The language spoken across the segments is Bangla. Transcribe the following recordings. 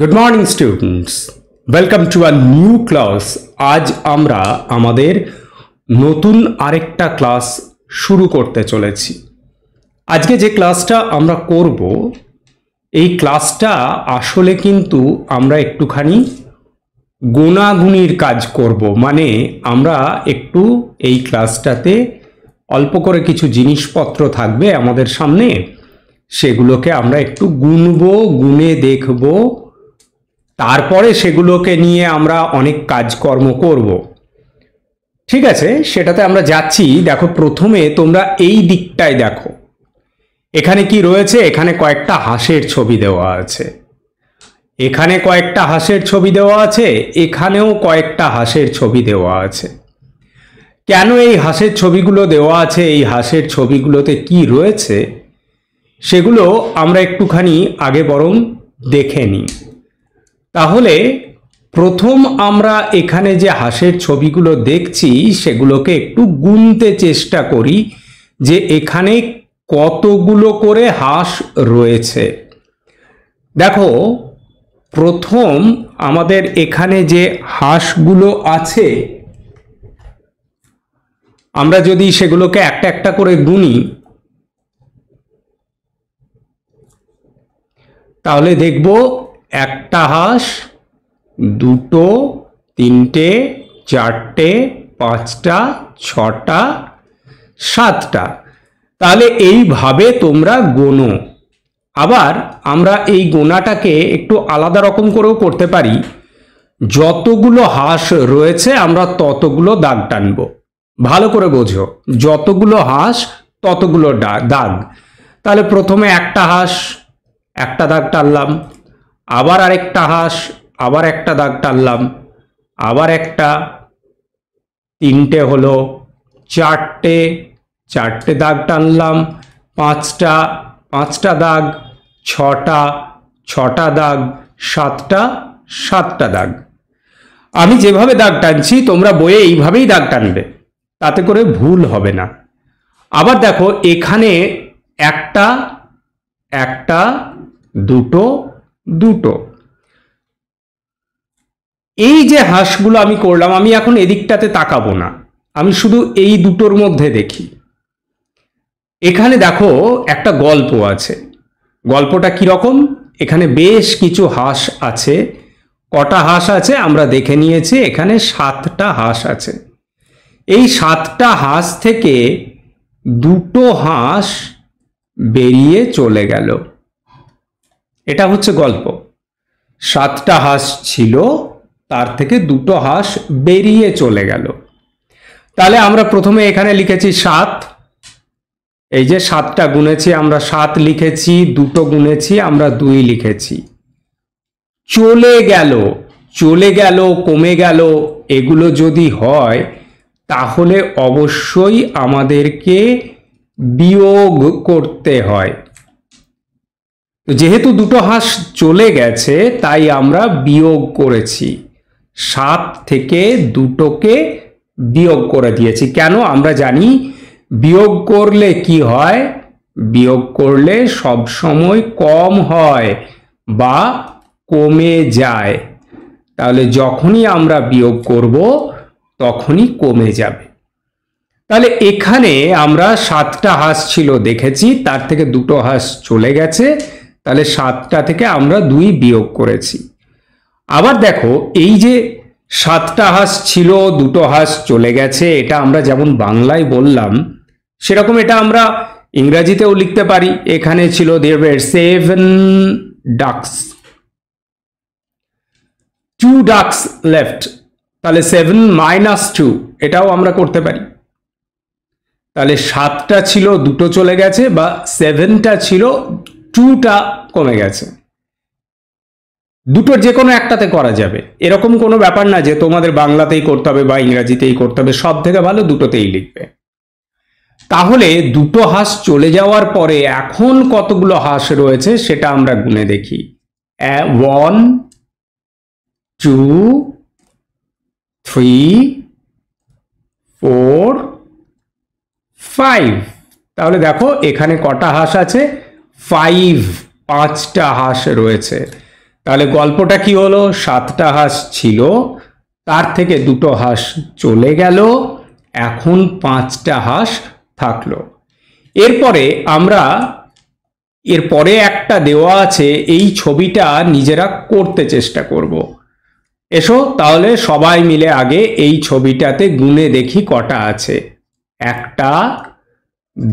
Good morning students welcome to our new class আজ আমরা আমাদের নতুন আরেকটা ক্লাস শুরু করতে চলেছি আজকে যে ক্লাসটা আমরা করব এই ক্লাসটা আসলে কিন্তু আমরা একটুখানি গোনাগুনির কাজ করব মানে আমরা একটু এই ক্লাসটাতে অল্প করে কিছু জিনিসপত্র থাকবে আমাদের সামনে সেগুলোকে আমরা একটু গুনবো গুনে দেখবো তারপরে সেগুলোকে নিয়ে আমরা অনেক কাজকর্ম করব ঠিক আছে সেটাতে আমরা যাচ্ছি দেখো প্রথমে তোমরা এই দিকটায় দেখো এখানে কি রয়েছে এখানে কয়েকটা হাঁসের ছবি দেওয়া আছে এখানে কয়েকটা হাঁসের ছবি দেওয়া আছে এখানেও কয়েকটা হাঁসের ছবি দেওয়া আছে কেন এই হাঁসের ছবিগুলো দেওয়া আছে এই হাঁসের ছবিগুলোতে কি রয়েছে সেগুলো আমরা একটুখানি আগে বরং দেখে নিই তাহলে প্রথম আমরা এখানে যে হাঁসের ছবিগুলো দেখছি সেগুলোকে একটু গুনতে চেষ্টা করি যে এখানে কতগুলো করে হাঁস রয়েছে দেখো প্রথম আমাদের এখানে যে হাঁসগুলো আছে আমরা যদি সেগুলোকে একটা একটা করে গুনি তাহলে দেখব একটা হাঁস দুটো তিনটে চারটে পাঁচটা ছটা সাতটা তাহলে এইভাবে তোমরা গোনো আবার আমরা এই গোনাটাকে একটু আলাদা রকম করেও করতে পারি যতগুলো হাঁস রয়েছে আমরা ততগুলো দাগ টানব ভালো করে বোঝো যতগুলো হাঁস ততগুলো দাগ তাহলে প্রথমে একটা হাঁস একটা দাগ টানলাম আবার আরেকটা হাঁস আবার একটা দাগ টানলাম আবার একটা তিনটে হলো চারটে চারটে দাগ টানলাম পাঁচটা পাঁচটা দাগ ছটা ছটা দাগ সাতটা সাতটা দাগ আমি যেভাবে দাগ টানছি তোমরা বইয়ে এইভাবেই দাগ টানবে তাতে করে ভুল হবে না আবার দেখো এখানে একটা একটা দুটো দুটো এই যে হাঁসগুলো আমি করলাম আমি এখন এদিকটাতে তাকাবো না আমি শুধু এই দুটোর মধ্যে দেখি এখানে দেখো একটা গল্প আছে গল্পটা কীরকম এখানে বেশ কিছু হাঁস আছে কটা হাঁস আছে আমরা দেখে নিয়েছি এখানে সাতটা হাঁস আছে এই সাতটা হাঁস থেকে দুটো হাঁস বেরিয়ে চলে গেল এটা হচ্ছে গল্প সাতটা হাঁস ছিল তার থেকে দুটো হাঁস বেরিয়ে চলে গেল তাহলে আমরা প্রথমে এখানে লিখেছি সাত এই যে সাতটা গুনেছি আমরা সাত লিখেছি দুটো গুনেছি আমরা দুই লিখেছি চলে গেল চলে গেল কমে গেল এগুলো যদি হয় তাহলে অবশ্যই আমাদেরকে বিয়োগ করতে হয় যেহেতু দুটো হাঁস চলে গেছে তাই আমরা বিয়োগ করেছি সাত থেকে দুটোকে বিয়োগ করে দিয়েছি কেন আমরা জানি বিয়োগ করলে কি হয় বিয়োগ করলে সব সময় কম হয় বা কমে যায় তাহলে যখনই আমরা বিয়োগ করব তখনই কমে যাবে তাহলে এখানে আমরা সাতটা হাঁস ছিল দেখেছি তার থেকে দুটো হাঁস চলে গেছে তাহলে সাতটা থেকে আমরা দুই বিয়োগ করেছি আবার দেখো এই যে সাতটা হাঁস ছিল দুটো হাঁস চলে গেছে এটা আমরা যেমন বাংলায় বললাম সেরকম এটা আমরা ইংরাজিতেও লিখতে পারি এখানে ছিল there seven ducks two ducks left তাহলে সেভেন মাইনাস টু এটাও আমরা করতে পারি তাহলে সাতটা ছিল দুটো চলে গেছে বা সেভেনটা ছিল টুটা কমে গেছে দুটো যে কোনো একটাতে করা যাবে এরকম কোনো ব্যাপার না যে তোমাদের বাংলাতেই করতে হবে বা ইংরাজিতেই করতে হবে সব থেকে ভালো দুটোতেই লিখবে তাহলে দুটো হাঁস চলে যাওয়ার পরে এখন কতগুলো হাঁস রয়েছে সেটা আমরা গুনে দেখি one two three four five তাহলে দেখো এখানে কটা হাঁস আছে ফাইভ পাঁচটা হাঁস রয়েছে তাহলে গল্পটা কি হলো সাতটা হাঁস ছিল তার থেকে দুটো হাঁস চলে গেল এখন পাঁচটা হাঁস থাকলো এরপরে আমরা এরপরে একটা দেওয়া আছে এই ছবিটা নিজেরা করতে চেষ্টা করব। এসো তাহলে সবাই মিলে আগে এই ছবিটাতে গুনে দেখি কটা আছে একটা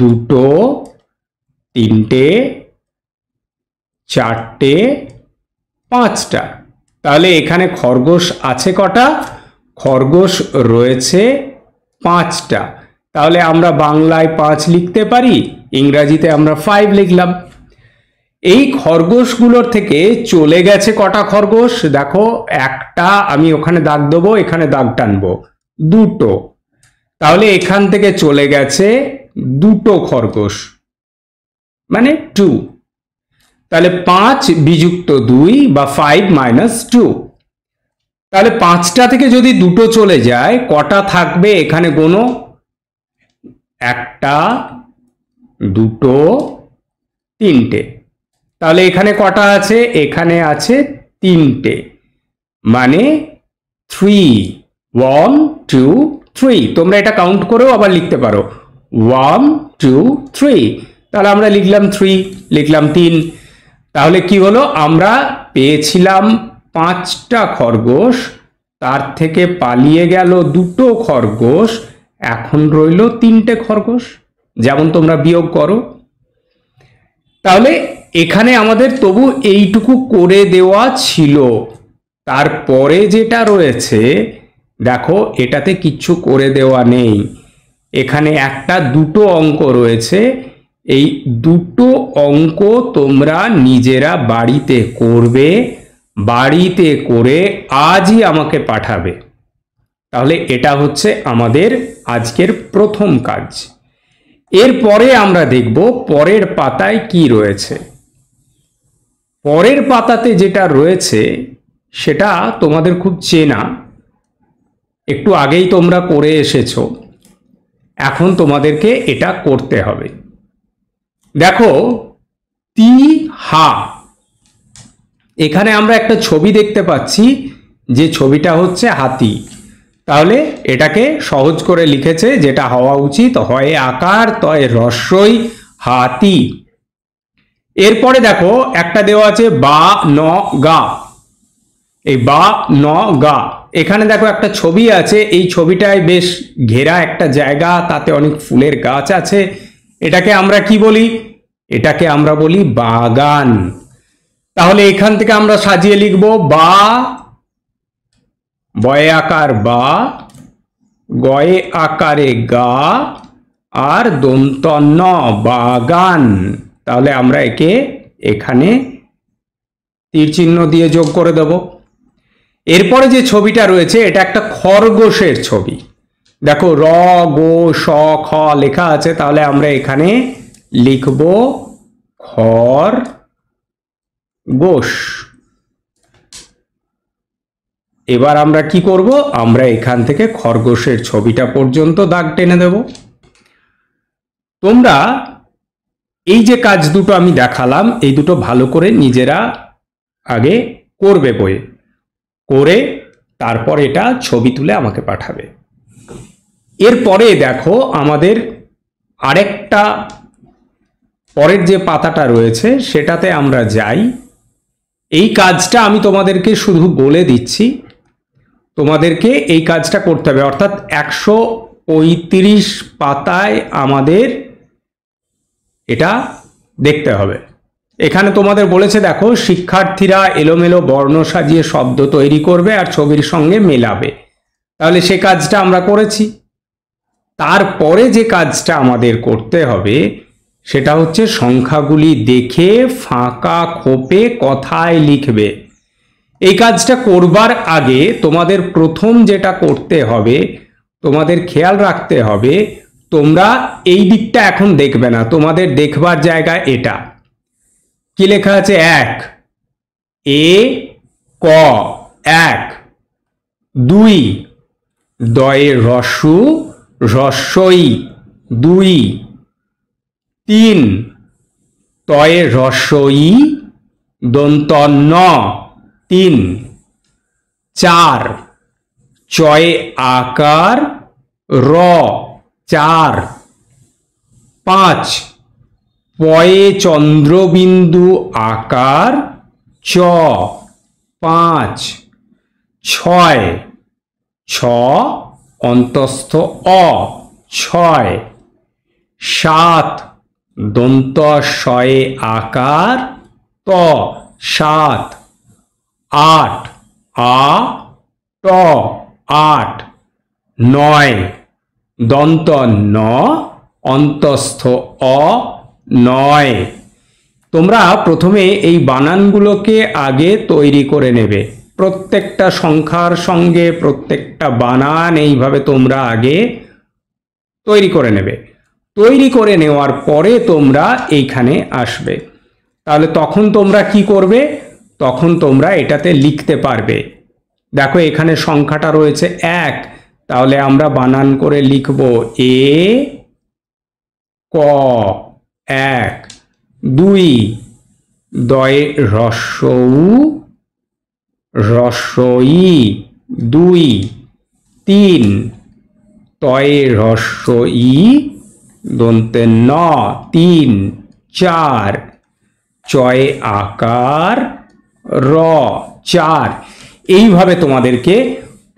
দুটো তিনটে চারটে পাঁচটা তাহলে এখানে খরগোশ আছে কটা খরগোশ রয়েছে পাঁচটা তাহলে আমরা বাংলায় পাঁচ লিখতে পারি ইংরাজিতে আমরা ফাইভ লিখলাম এই খরগোশগুলোর থেকে চলে গেছে কটা খরগোশ দেখো একটা আমি ওখানে দাগ দেবো এখানে দাগ টানবো দুটো তাহলে এখান থেকে চলে গেছে দুটো খরগোশ মানে টু তাহলে পাঁচ বিযুক্ত দুই বা ফাইভ মাইনাস টু তাহলে পাঁচটা থেকে যদি দুটো চলে যায় কটা থাকবে এখানে কোনো একটা দুটো তিনটে তাহলে এখানে কটা আছে এখানে আছে তিনটে মানে থ্রি ওয়ান টু থ্রি তোমরা এটা কাউন্ট করেও আবার লিখতে পারো ওয়ান টু থ্রি তাহলে আমরা লিখলাম থ্রি লিখলাম তিন তাহলে কি হলো আমরা পেয়েছিলাম পাঁচটা খরগোশ তার থেকে পালিয়ে গেল দুটো খরগোশ এখন রইল তিনটে খরগোশ যেমন তোমরা বিয়োগ করো তাহলে এখানে আমাদের তবু এইটুকু করে দেওয়া ছিল তারপরে যেটা রয়েছে দেখো এটাতে কিচ্ছু করে দেওয়া নেই এখানে একটা দুটো অঙ্ক রয়েছে এই দুটো অঙ্ক তোমরা নিজেরা বাড়িতে করবে বাড়িতে করে আজই আমাকে পাঠাবে তাহলে এটা হচ্ছে আমাদের আজকের প্রথম কাজ এরপরে আমরা দেখব পরের পাতায় কি রয়েছে পরের পাতাতে যেটা রয়েছে সেটা তোমাদের খুব চেনা একটু আগেই তোমরা করে এসেছো এখন তোমাদেরকে এটা করতে হবে দেখো তি হা এখানে আমরা একটা ছবি দেখতে পাচ্ছি যে ছবিটা হচ্ছে হাতি তাহলে এটাকে সহজ করে লিখেছে যেটা হওয়া উচিত হয় আকার তয় রস্যই হাতি এরপরে দেখো একটা দেওয়া আছে বা ন গা এই বা ন গা এখানে দেখো একটা ছবি আছে এই ছবিটায় বেশ ঘেরা একটা জায়গা তাতে অনেক ফুলের গাছ আছে এটাকে আমরা কি বলি এটাকে আমরা বলি বাগান তাহলে এখান থেকে আমরা সাজিয়ে লিখব বা বয়ে আকার বা গয়ে আকারে গা আর ন বাগান তাহলে আমরা একে এখানে তীর চিহ্ন দিয়ে যোগ করে দেব এরপরে যে ছবিটা রয়েছে এটা একটা খরগোশের ছবি দেখো র গো স খ লেখা আছে তাহলে আমরা এখানে লিখব খর গোস এবার আমরা কি করব আমরা এখান থেকে খরগোশের ছবিটা পর্যন্ত দাগ টেনে দেব তোমরা এই যে কাজ দুটো আমি দেখালাম এই দুটো ভালো করে নিজেরা আগে করবে বই করে তারপর এটা ছবি তুলে আমাকে পাঠাবে এরপরে দেখো আমাদের আরেকটা পরের যে পাতাটা রয়েছে সেটাতে আমরা যাই এই কাজটা আমি তোমাদেরকে শুধু বলে দিচ্ছি তোমাদেরকে এই কাজটা করতে হবে অর্থাৎ একশো পঁয়ত্রিশ পাতায় আমাদের এটা দেখতে হবে এখানে তোমাদের বলেছে দেখো শিক্ষার্থীরা এলোমেলো বর্ণ সাজিয়ে শব্দ তৈরি করবে আর ছবির সঙ্গে মেলাবে তাহলে সে কাজটা আমরা করেছি তারপরে যে কাজটা আমাদের করতে হবে সেটা হচ্ছে সংখ্যাগুলি দেখে ফাঁকা খোপে কথায় লিখবে এই কাজটা করবার আগে তোমাদের প্রথম যেটা করতে হবে তোমাদের খেয়াল রাখতে হবে তোমরা এই দিকটা এখন দেখবে না তোমাদের দেখবার জায়গা এটা কি লেখা আছে এক এ ক এক দুই দয়ের রসু রস্বই দুই তিন তয়ে দন্ত ন তিন চার চয়ে আকার র চার পাঁচ পয়ে চন্দ্রবিন্দু আকার চ পাঁচ ছয় ছ অন্তস্থ অ ছয় সাত দন্ত শয়ে আকার ত সাত আট আ ট আট নয় দন্ত ন অন্তস্থ অ নয় তোমরা প্রথমে এই বানানগুলোকে আগে তৈরি করে নেবে প্রত্যেকটা সংখ্যার সঙ্গে প্রত্যেকটা বানান এইভাবে তোমরা আগে তৈরি করে নেবে তৈরি করে নেওয়ার পরে তোমরা এইখানে আসবে তাহলে তখন তোমরা কি করবে তখন তোমরা এটাতে লিখতে পারবে দেখো এখানে সংখ্যাটা রয়েছে এক তাহলে আমরা বানান করে লিখব এ ক এক দুই দয়ে রস্যউ রস্বই দুই তিন তয়ে রস্বই দন্তে ন তিন চার চয়ে আকার র চার এইভাবে তোমাদেরকে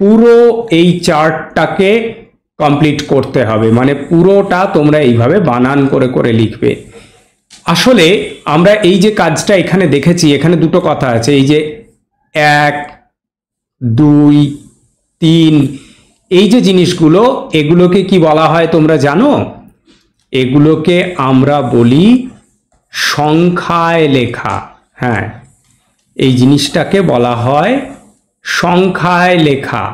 পুরো এই চার্টটাকে কমপ্লিট করতে হবে মানে পুরোটা তোমরা এইভাবে বানান করে করে লিখবে আসলে আমরা এই যে কাজটা এখানে দেখেছি এখানে দুটো কথা আছে এই যে এক দুই তিন এই যে জিনিসগুলো এগুলোকে কি বলা হয় তোমরা জানো এগুলোকে আমরা বলি সংখ্যায় লেখা হ্যাঁ এই জিনিসটাকে বলা হয় সংখ্যায় লেখা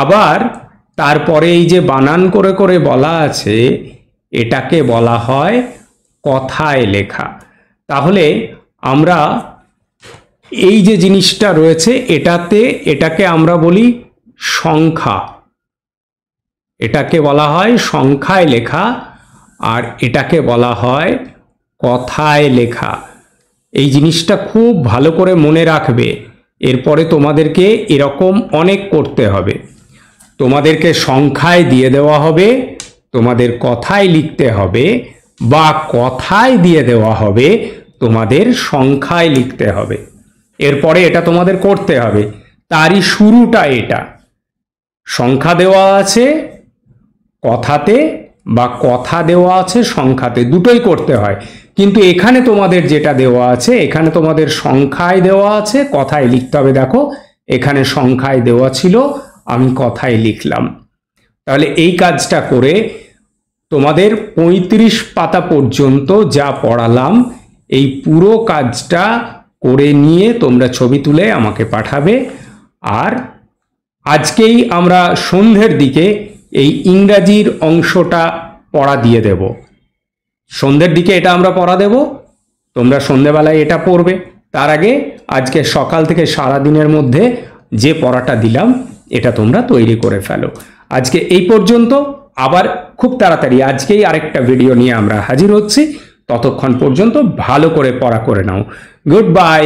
আবার তারপরে এই যে বানান করে করে বলা আছে এটাকে বলা হয় কথায় লেখা তাহলে আমরা এই যে জিনিসটা রয়েছে এটাতে এটাকে আমরা বলি সংখ্যা এটাকে বলা হয় সংখ্যায় লেখা আর এটাকে বলা হয় কথায় লেখা এই জিনিসটা খুব ভালো করে মনে রাখবে এরপরে তোমাদেরকে এরকম অনেক করতে হবে তোমাদেরকে সংখ্যায় দিয়ে দেওয়া হবে তোমাদের কথায় লিখতে হবে বা কথায় দিয়ে দেওয়া হবে তোমাদের সংখ্যায় লিখতে হবে এরপরে এটা তোমাদের করতে হবে তারই শুরুটা এটা সংখ্যা দেওয়া আছে কথাতে বা কথা দেওয়া আছে সংখ্যাতে দুটোই করতে হয় কিন্তু এখানে তোমাদের যেটা দেওয়া আছে এখানে তোমাদের সংখ্যায় দেওয়া আছে কথায় লিখতে হবে দেখো এখানে সংখ্যায় দেওয়া ছিল আমি কথায় লিখলাম তাহলে এই কাজটা করে তোমাদের ৩৫ পাতা পর্যন্ত যা পড়ালাম এই পুরো কাজটা করে নিয়ে তোমরা ছবি তুলে আমাকে পাঠাবে আর আজকেই আমরা সন্ধ্যের দিকে এই ইংরাজির অংশটা পড়া দিয়ে দেব সন্ধ্যের দিকে এটা আমরা পড়া দেব তোমরা সন্ধ্যেবেলায় এটা পড়বে তার আগে আজকে সকাল থেকে সারা দিনের মধ্যে যে পড়াটা দিলাম এটা তোমরা তৈরি করে ফেলো আজকে এই পর্যন্ত আবার খুব তাড়াতাড়ি আজকেই আরেকটা ভিডিও নিয়ে আমরা হাজির হচ্ছি ততক্ষণ পর্যন্ত ভালো করে পড়া করে নাও গুড বাই